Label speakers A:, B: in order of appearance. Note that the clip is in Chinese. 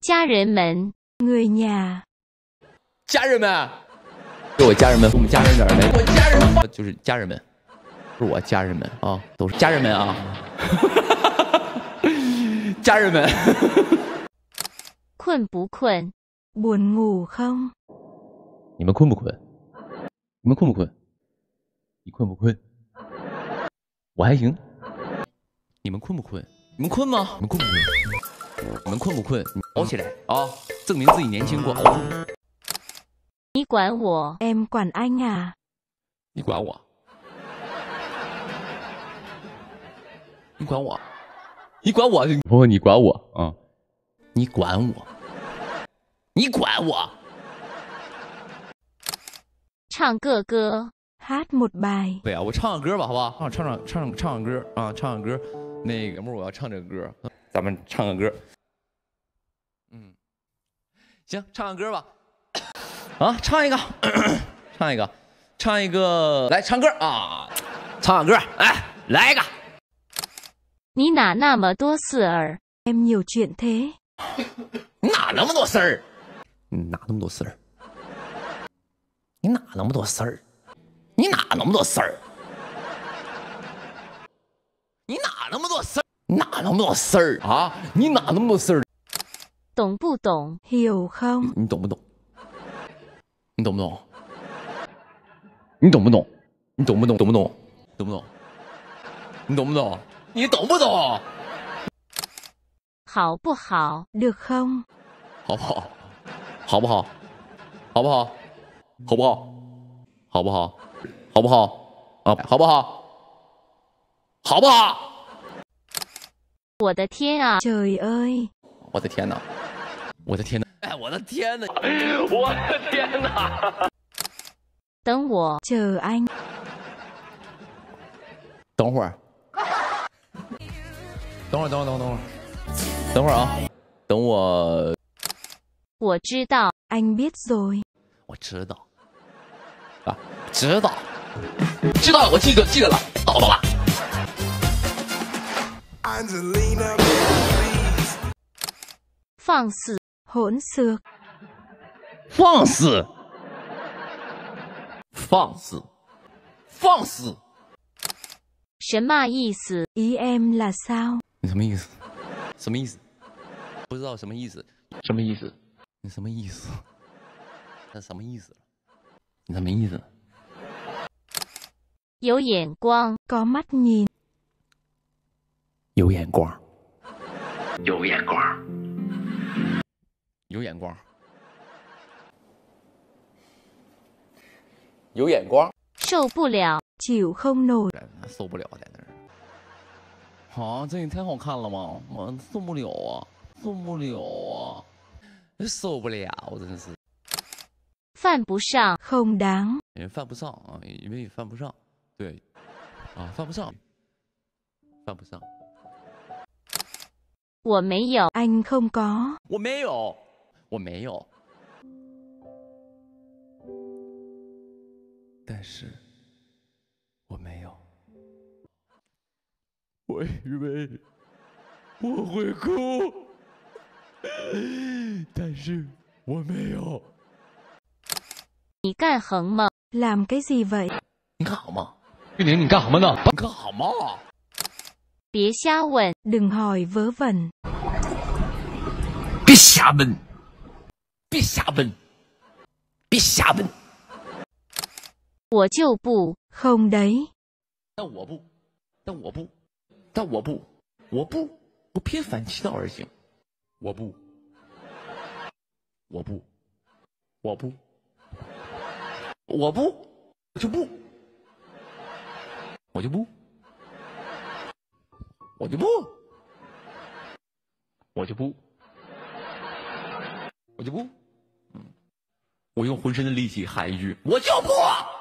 A: 家人们，我呢？家人们，是我家人们，我们家人们，我家人们，就是家人们，不是我家人们啊，都是家人们啊，家人们。困不困？b u ồ 你们困不困？你们困不困？你困不困？我还行。你们困不困？你们困吗？你们困不困？你们困不困？熬起来啊！证明自己年轻过。你管我？m 管安呀？你管我？你管我？你管我？婆婆，你管我啊？你管我！你管我！唱个歌，hát một bài。对啊，我唱个歌吧，好不好？啊，唱唱唱唱唱歌啊，唱唱歌。那个木我要唱这个歌，咱们唱个歌。嗯，行，唱个歌吧。啊，唱一个，唱一个，唱一个。来，唱歌啊，唱唱歌。哎，来一个。你哪那么多事儿？Em nhiều chuyện thế。你哪那么多事儿？你哪那么多事儿？你哪那么多事儿？你哪那么多事儿？你哪那么多事儿？哪那么多事儿啊？你哪那么多事儿？懂不懂 y o 你懂不懂？你懂不懂？你懂不懂？你懂不懂？懂不懂？懂不懂？你懂不懂？你懂不懂？好不好？六空？好不好？好不好？好不好？好不好？好不好？好不好？啊？好不好？好不好？我的天啊！就一哎！我的天哪！我的天哪！哎，我的天哪！我的天哪！等我就安。等会儿。等会儿，等我，等等会儿。等会儿啊，等我。我知道 a n biết rồi。我知道。啊，知道，知道了，我记得，记得了，到了了。放肆，混色。放肆。放肆。放肆。什么意思 em là 你什么意思？什么意思？不知道什么意思。什么意思？你什么意思？那什么意思？你什么意思？有眼光，có 你有眼光。有眼光。有眼光。有眼光。受不了，chịu 受不了，在那儿。啊，这也太好看了吗？我受不了啊，受不了啊，受不了！我真是犯不上空当。n 也犯不上啊，因为犯不上，对，啊，犯不上，犯不上。我没有，Anh không có。我没有，我没有。但是。我以为我会哭，但是我没有。你干横吗？làm cái gì vậy？你干好吗？玉玲，你干什么呢？你干好吗？别瞎问。đừng hỏi vớ vẩn。别瞎问。别瞎问。别瞎问。我就不。không đấy。我不。但我不。但我不，我不，我偏反其道而行，我不，我不，我不，我不，就不，我就不，我就不，我就不，我就不，我用浑身的力气喊一句：我就不！